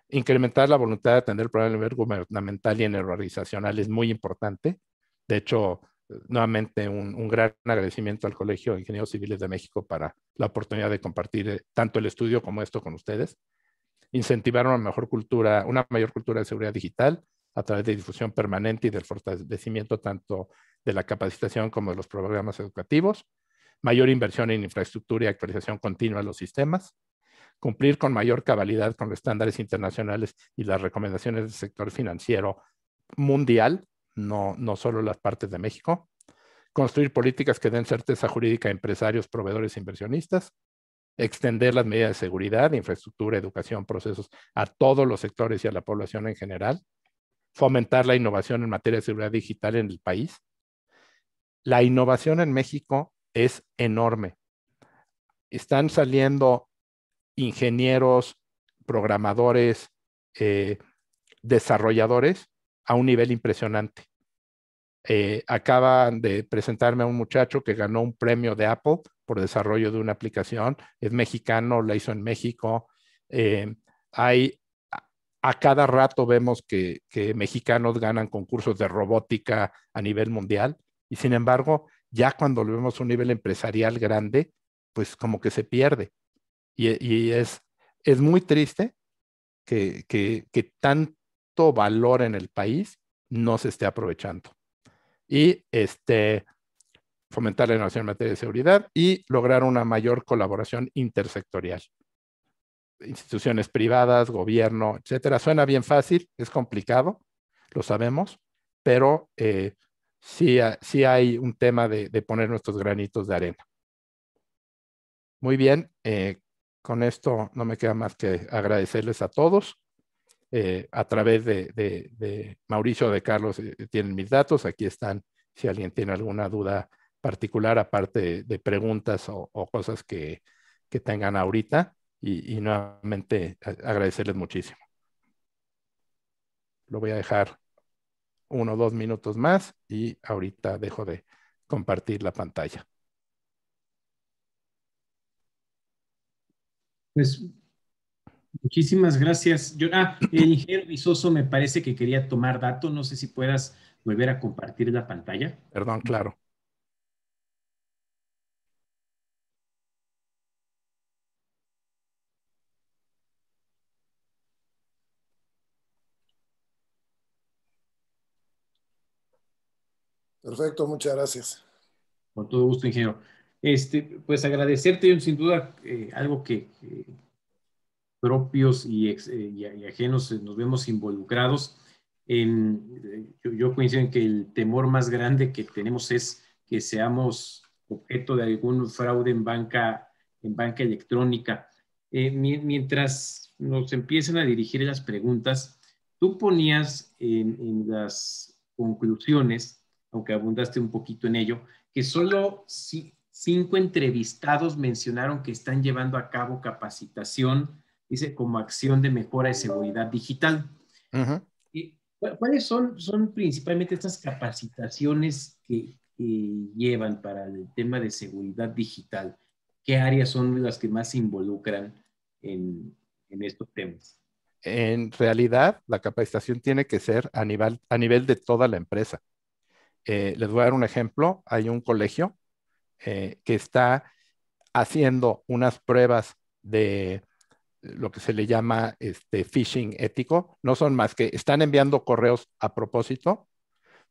B: Incrementar la voluntad de atender el problema gubernamental y en organizacional es muy importante. De hecho, nuevamente un, gran agradecimiento al Colegio de Ingenieros Civiles de México para la oportunidad de compartir eh, tanto el estudio como esto con ustedes. Incentivar una mejor cultura, una mayor cultura de seguridad digital a través de difusión permanente y del fortalecimiento tanto de la capacitación como de los programas educativos. Mayor inversión en infraestructura y actualización continua de los sistemas. Cumplir con mayor cabalidad con los estándares internacionales y las recomendaciones del sector financiero mundial no, solo las partes de México. Construir políticas que den certeza jurídica a empresarios, proveedores e inversionistas. Extender las medidas de seguridad, infraestructura, educación, procesos a todos los sectores y a la población en general. Fomentar la innovación en materia de seguridad digital en el país. La innovación en México es enorme. Están saliendo ingenieros, programadores, eh, desarrolladores a un nivel impresionante. Eh, acaban de presentarme a un muchacho que ganó un premio de Apple por desarrollo de una aplicación, es mexicano, la hizo en México. Eh, hay, a cada rato vemos que, mexicanos ganan concursos de robótica a nivel mundial y sin embargo, ya cuando lo vemos a un nivel empresarial grande, pues como que se pierde. Y, es, es muy triste que, que, que valor en el país no se esté aprovechando. Y este, fomentar la innovación en materia de seguridad y lograr una mayor colaboración intersectorial. Instituciones privadas, gobierno, etcétera. Suena bien fácil, es complicado, lo sabemos, pero eh, si ah, sí, hay un tema de, poner nuestros granitos de arena. Muy bien, eh, con esto no me queda más que agradecerles a todos eh, a través de, Mauricio de Carlos eh, eh, tienen mis datos. Aquí están si alguien tiene alguna duda particular, aparte de preguntas o, cosas que, tengan ahorita. Y, y nuevamente agradecerles muchísimo. Lo voy a dejar uno o dos minutos más y ahorita dejo de compartir la pantalla.
A: Pues Muchísimas gracias. Yo, ah, el ingeniero Visoso me parece que quería tomar dato. No sé si puedas volver a compartir la pantalla.
B: Perdón, claro.
D: Perfecto,
A: muchas gracias. Con todo gusto, ingeniero. Este, pues agradecerte, sin duda, eh, algo que eh, propios y, eh, ajenos eh, nos vemos involucrados. Eh, yo, coincido en que el temor más grande que tenemos es que seamos objeto de algún fraude en banca, en banca electrónica. mientras nos empiezan a dirigir las preguntas, tú ponías en, las conclusiones, aunque abundaste un poquito en ello, que solo cinco entrevistados mencionaron que están llevando a cabo capacitación dice, como acción de mejora de seguridad digital. ¿Y ¿Cuáles son, son principalmente estas capacitaciones que, llevan para el tema de seguridad digital? ¿Qué áreas son las que más se involucran en, en estos temas?
B: En realidad, la capacitación tiene que ser a nivel, a nivel de toda la empresa. Eh, les voy a dar un ejemplo. Hay un colegio eh, que está haciendo unas pruebas de lo que se le llama este, phishing ético, no son más que están enviando correos a propósito,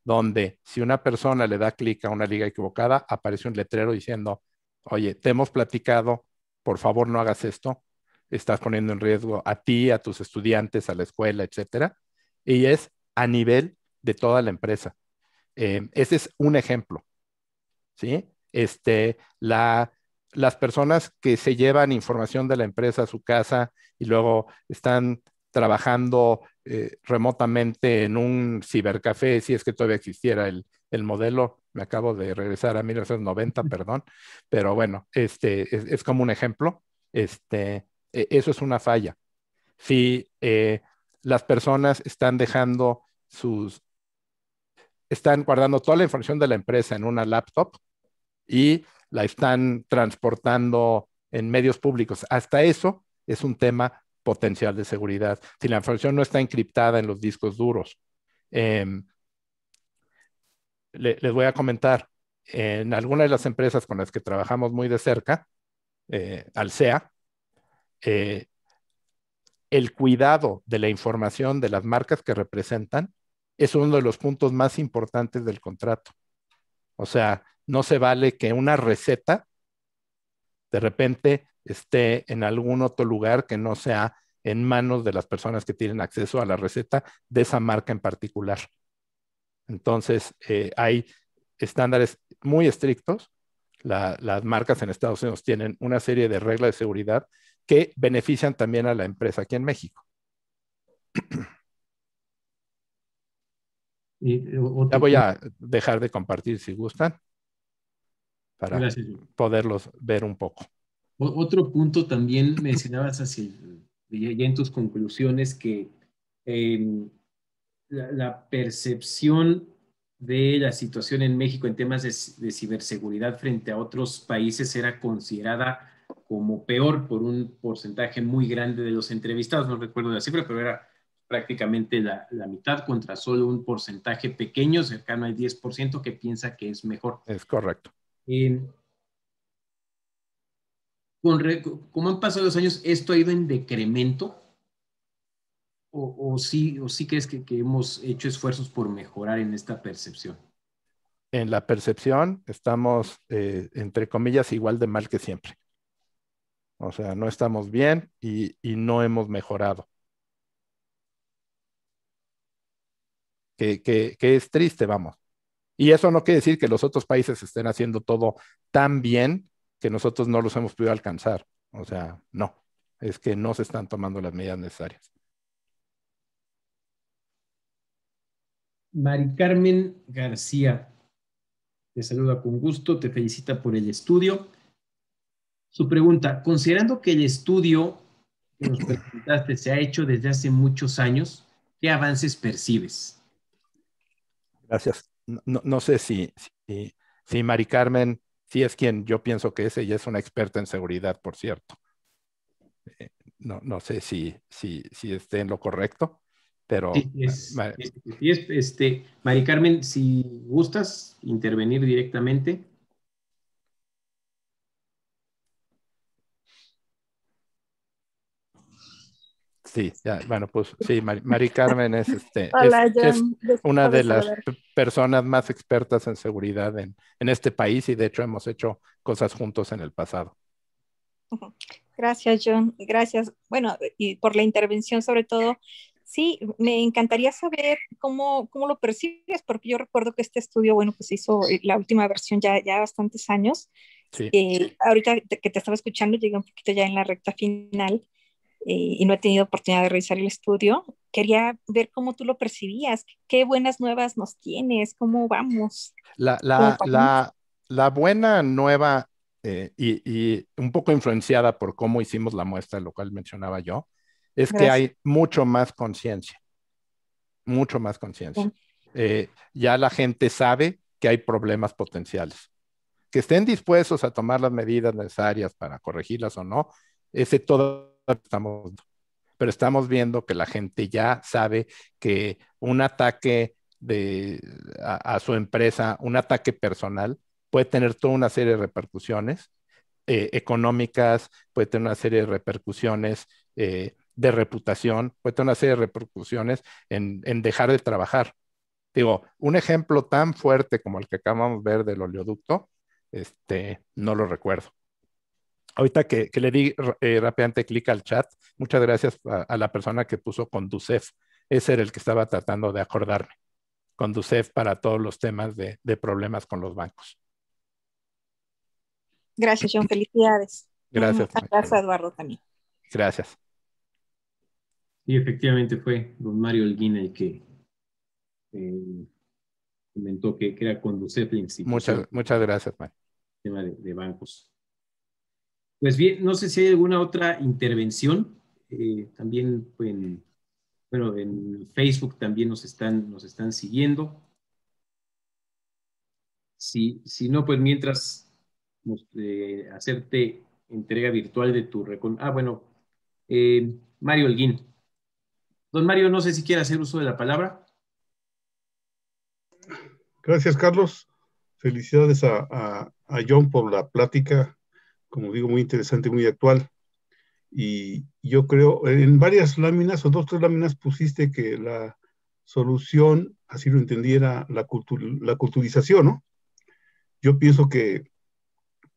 B: donde si una persona le da clic a una liga equivocada, aparece un letrero diciendo, oye, te hemos platicado, por favor no hagas esto, estás poniendo en riesgo a ti, a tus estudiantes, a la escuela, etcétera. Y es a nivel de toda la empresa. Eh, ese es un ejemplo. ¿sí? Este, la, las personas que se llevan información de la empresa a su casa y luego están trabajando eh, remotamente en un cibercafé, si es que todavía existiera el, modelo. Me acabo de regresar a 1990, perdón, pero bueno, este es, como un ejemplo. Este, e, eso es una falla. Si eh, las personas están dejando sus, están guardando toda la información de la empresa en una laptop y la están transportando en medios públicos. Hasta eso es un tema potencial de seguridad. Si la información no está encriptada en los discos duros. Em, les voy a comentar, en algunas de las empresas con las que trabajamos muy de cerca, eh, Alsea, eh, el cuidado de la información de las marcas que representan es uno de los puntos más importantes del contrato. O sea, no se vale que una receta de repente esté en algún otro lugar que no sea en manos de las personas que tienen acceso a la receta de esa marca en particular. Entonces, eh, hay estándares muy estrictos. las marcas en Estados Unidos tienen una serie de reglas de seguridad que benefician también a la empresa aquí en México. Eh, ya voy a dejar de compartir si gustan para poderlos ver un poco.
A: Otro punto también mencionabas así, ya en tus conclusiones, que em, la, percepción de la situación en México en temas de, ciberseguridad frente a otros países era considerada como peor por un porcentaje muy grande de los entrevistados, no recuerdo la cifra, pero era prácticamente la, la mitad contra solo un porcentaje pequeño, cercano al 10%, que piensa que es mejor.
B: Es correcto.
A: ¿Cómo con han pasado los años, ¿esto ha ido en decremento? ¿O, sí, o sí crees que, hemos hecho esfuerzos por mejorar en esta percepción?
B: En la percepción estamos, eh, entre comillas, igual de mal que siempre. O sea, no estamos bien y, no hemos mejorado. que, es triste, vamos. Y eso no quiere decir que los otros países estén haciendo todo tan bien que nosotros no los hemos podido alcanzar. O sea, no, es que no se están tomando las medidas necesarias.
A: Mari Carmen García, te saluda con gusto, te felicita por el estudio. Su pregunta, considerando que el estudio que nos presentaste se ha hecho desde hace muchos años, ¿qué avances
B: percibes? Gracias no, sé si, si, si, Mari Carmen, si es quien yo pienso que es, ella es una experta en seguridad, por cierto. Eh, no, no sé si, si, si esté en lo correcto,
A: pero... Sí, es, este, Mari Carmen, si gustas intervenir directamente.
B: Sí, bueno, pues sí, Mari, Carmen es, este, es, una de las personas más expertas en seguridad en, en este país y de hecho hemos hecho cosas juntos en el pasado.
A: Gracias, John. Gracias. Bueno, y por la intervención sobre todo. Sí, me encantaría saber cómo, cómo lo percibes, porque yo recuerdo que este estudio, bueno, pues hizo eh, la última versión ya, ya bastantes años. Sí. Eh, ahorita que te estaba escuchando, llegué un poquito ya en la recta final eh, y, no he tenido oportunidad de revisar el estudio, quería ver cómo tú lo percibías, qué buenas nuevas nos tienes, cómo vamos.
B: La, la, la, buena nueva eh, y, un poco influenciada por cómo hicimos la muestra, lo cual mencionaba yo, es que hay mucho más conciencia, mucho más conciencia. Eh, ya la gente sabe que hay problemas potenciales. Que estén dispuestos a tomar las medidas necesarias para corregirlas o no, ese todo pero estamos viendo que la gente ya sabe que un ataque a, su empresa, un ataque personal, puede tener toda una serie de repercusiones eh, económicas, puede tener una serie de repercusiones eh, de reputación, puede tener una serie de repercusiones en, en, dejar de trabajar. Digo, un ejemplo tan fuerte como el que acabamos de ver del oleoducto, este, no lo recuerdo ahorita que, le di eh, rápidamente clic al chat, muchas gracias a, la persona que puso Conducef. Ese era el que estaba tratando de acordarme. Conducef para todos los temas de, problemas con los bancos.
C: Gracias, John. Felicidades. Gracias. gracias,
A: Eduardo, también. Gracias. Y efectivamente fue don Mario Elguina el que eh, comentó que, era Conducef Muchas,
B: muchas gracias, Mario.
A: Tema de bancos.
B: Pues bien, no sé si
A: hay alguna otra intervención. Eh, también en, pues, bueno, en Facebook también nos están, nos están siguiendo. Si, si no, pues mientras eh, hacerte entrega virtual de tu recon... Ah, bueno, eh, Mario Elguín. Don Mario, no sé si quiere hacer uso de la palabra.
D: Gracias, Carlos. Felicidades a, a John por la plática como digo, muy interesante, muy actual. Y yo creo, en varias láminas o dos, tres láminas pusiste que la solución, así lo entendiera, la, la culturización, ¿no? Yo pienso que,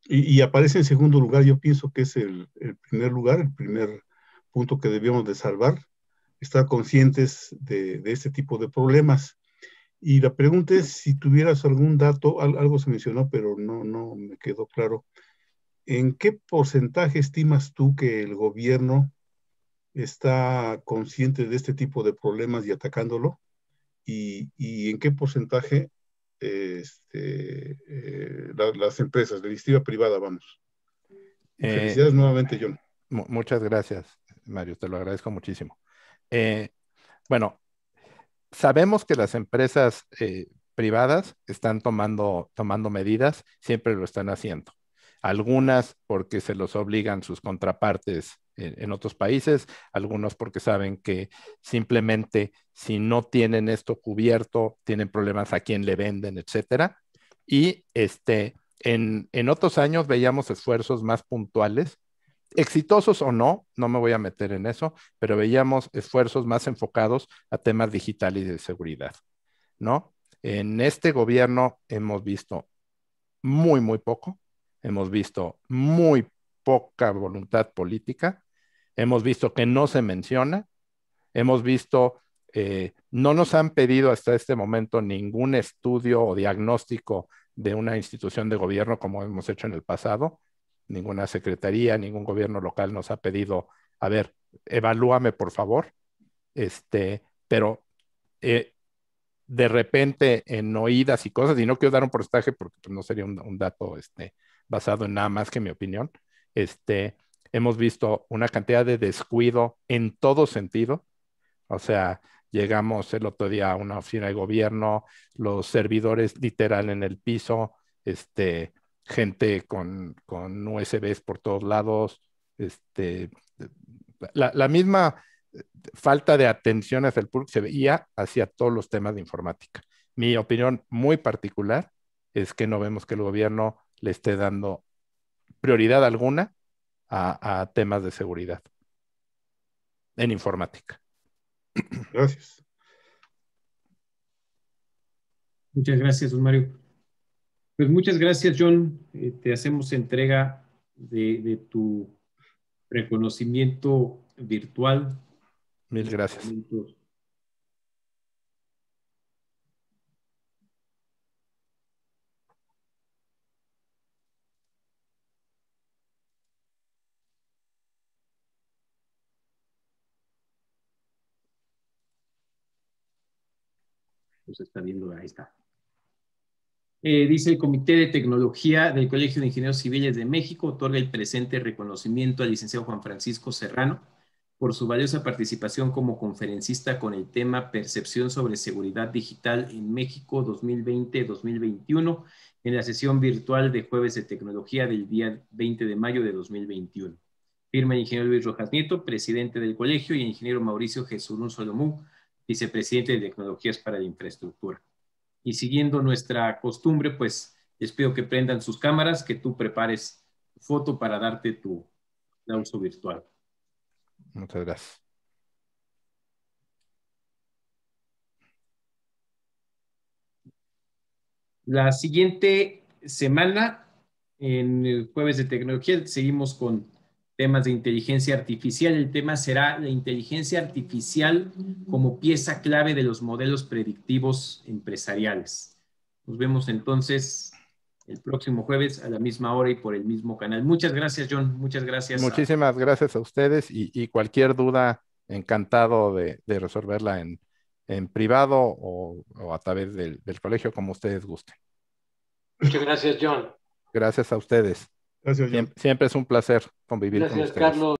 D: y, aparece en segundo lugar, yo pienso que es el, primer lugar, el primer punto que debíamos de salvar, estar conscientes de, de, este tipo de problemas. Y la pregunta es si tuvieras algún dato, algo se mencionó, pero no, no me quedó claro. ¿en qué porcentaje estimas tú que el gobierno está consciente de este tipo de problemas y atacándolo? ¿Y, en qué porcentaje este, eh, las empresas, la iniciativa privada, vamos? Eh, Felicidades nuevamente, John.
B: Muchas gracias, Mario, te lo agradezco muchísimo. Eh, bueno, sabemos que las empresas privadas están tomando, tomando medidas, siempre lo están haciendo algunas porque se los obligan sus contrapartes en, otros países, algunos porque saben que simplemente si no tienen esto cubierto, tienen problemas a quién le venden, etcétera. Y este, en, en otros años veíamos esfuerzos más puntuales, exitosos o no, no me voy a meter en eso, pero veíamos esfuerzos más enfocados a temas digitales y de seguridad, ¿no? En este gobierno hemos visto muy, muy poco hemos visto muy poca voluntad política, hemos visto que no se menciona, hemos visto, eh, no nos han pedido hasta este momento ningún estudio o diagnóstico de una institución de gobierno como hemos hecho en el pasado, ninguna secretaría, ningún gobierno local nos ha pedido, a ver, evalúame por favor, este, pero eh, de repente en oídas y cosas, y no quiero dar un porcentaje porque pues, no sería un, un dato este, basado en nada más que mi opinión, este, hemos visto una cantidad de descuido en todo sentido. O sea, llegamos el otro día a una oficina de gobierno, los servidores literal en el piso, este, gente con, con USBs por todos lados, este, la, la, misma falta de atención hacia el público se veía hacia todos los temas de informática. Mi opinión muy particular es que no vemos que el gobierno le esté dando prioridad alguna a, temas de seguridad en informática.
A: Gracias. Muchas gracias, don Mario. Pues muchas gracias, John. Eh, te hacemos entrega de, de, tu reconocimiento virtual. Mil gracias. pues está viendo, ahí está. Eh, dice el Comité de Tecnología del Colegio de Ingenieros Civiles de México otorga el presente reconocimiento al licenciado Juan Francisco Serrano por su valiosa participación como conferencista con el tema Percepción sobre Seguridad Digital en México 2020-2021 en la sesión virtual de Jueves de Tecnología del día 20 de mayo de 2021. Firma el ingeniero Luis Rojas Nieto, presidente del colegio, y el ingeniero Mauricio Jesús Solomú, vicepresidente de Tecnologías para la Infraestructura. Y siguiendo nuestra costumbre, pues les pido que prendan sus cámaras, que tú prepares foto para darte tu aplauso virtual.
B: Muchas gracias.
A: La siguiente semana, en el jueves de tecnología, seguimos con temas de inteligencia artificial. El tema será la inteligencia artificial como pieza clave de los modelos predictivos empresariales. Nos vemos entonces el próximo jueves a la misma hora y por el mismo canal. Muchas gracias, John. Muchas gracias. Muchísimas
B: gracias a ustedes y, cualquier duda, encantado de, resolverla en, en privado o, a través del, del colegio, como ustedes gusten. Muchas
A: gracias, John.
B: Gracias a ustedes. Siempre, es un placer convivir con ustedes. Carlos.